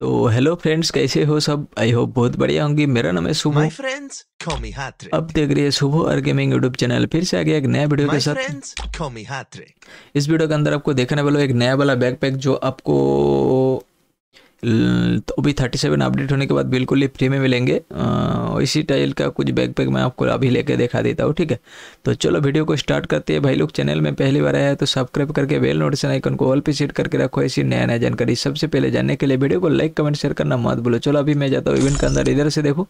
तो hello friends कैसे हो सब आई होप बहुत बढ़िया होंगी मेरा नाम है सुबह अब देख रही है सुबह और गेमिंग यूट्यूब चैनल फिर से आ गया एक नया वीडियो के साथ friends, इस वीडियो के अंदर आपको देखने वाला एक नया वाला बैकपैक जो आपको तो अभी थर्टी सेवन अपडेट होने के बाद बिल्कुल ही फ्री में मिलेंगे इसी टाइल का कुछ बैग मैं आपको अभी लेके दिखा देता हूँ ठीक है तो चलो वीडियो को स्टार्ट करते हैं भाई लोग चैनल में पहली बार आया है तो सब्सक्राइब करके बेल नोटिफिकेशन आइकन को ऑल पे सेट करके रखो ऐसी नया नया जानकारी सबसे पहले जानने के लिए वीडियो को लाइक कमेंट शेयर करना मत बोलो चलो अभी मैं जाता हूँ इवेंट के अंदर इधर से देखो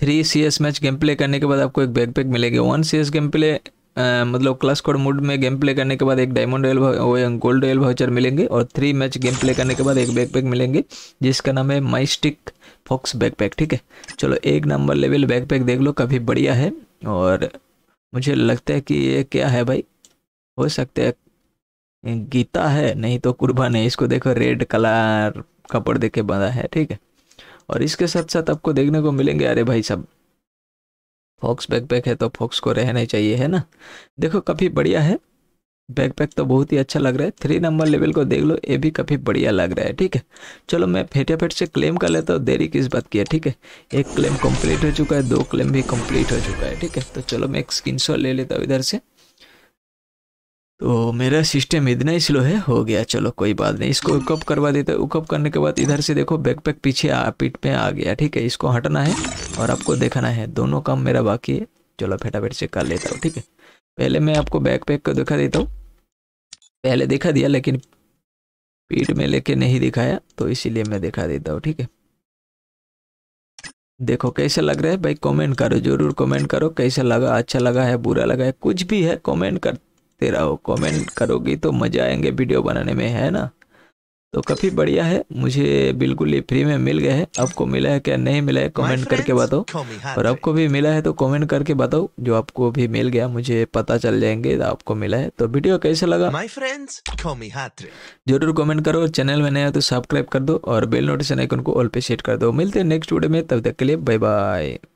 three C S match game play करने के बाद आपको एक बैकपैक मिलेगी one C S game play मतलब क्लस कोड मूड में गेम प्ले करने के बाद एक diamond royale gold royale voucher मिलेंगे और थ्री मैच गेम प्ले करने के बाद एक बैकपैक मिलेंगे जिसका नाम है माइस्टिक फॉक्स बैकपैक ठीक है चलो एक नंबर लेवल बैकपैक देख लो काफ़ी बढ़िया है और मुझे लगता है कि ये क्या है भाई हो सकता है गीता है नहीं तो कुर्बान है इसको देखो रेड कलर कपड़ दे के है ठीक है और इसके साथ साथ आपको देखने को मिलेंगे अरे भाई साहब फॉक्स बैकपैक है तो फॉक्स को रहना ही चाहिए है ना देखो काफ़ी बढ़िया है बैकपैक तो बहुत ही अच्छा लग रहा है थ्री नंबर लेवल को देख लो ये भी काफ़ी बढ़िया लग रहा है ठीक है चलो मैं फेटाफेट से क्लेम कर लेता हूँ देरी किस बात की है ठीक है एक क्लेम कंप्लीट हो चुका है दो क्लेम भी कंप्लीट हो चुका है ठीक है तो चलो मैं एक स्क्रीन ले लेता हूँ इधर से तो मेरा सिस्टम इतना ही स्लो है हो गया चलो कोई बात नहीं इसको उकअप करवा देते हैं उकअप करने के बाद इधर से देखो बैकपैक पीछे आ, पीठ पे आ गया ठीक है इसको हटना है और आपको देखना है दोनों काम मेरा बाकी है चलो फटाफट से कर लेता हूँ ठीक है पहले मैं आपको बैकपैक को दिखा देता हूँ पहले दिखा दिया लेकिन पीठ में लेके नहीं दिखाया तो इसीलिए मैं दिखा देता हूँ ठीक है देखो कैसा लग रहा है भाई कमेंट करो जरूर कमेंट करो कैसा लगा अच्छा लगा है बुरा लगा है कुछ भी है कमेंट कर लिखते रहो कमेंट करोगी तो मजा आएंगे वीडियो बनाने में है ना तो काफ़ी बढ़िया है मुझे बिल्कुल ही फ्री में मिल गया है आपको मिला है क्या नहीं मिला है कमेंट करके बताओ और आपको भी मिला है तो कमेंट करके बताओ जो आपको भी मिल गया मुझे पता चल जाएंगे तो आपको मिला है तो वीडियो कैसा लगा जरूर कमेंट करो चैनल में नया तो सब्सक्राइब कर दो और बेल नोटिफिकेशन आइकन को ऑल पे सेट कर दो मिलते हैं नेक्स्ट वीडियो में तब तक के लिए बाय बाय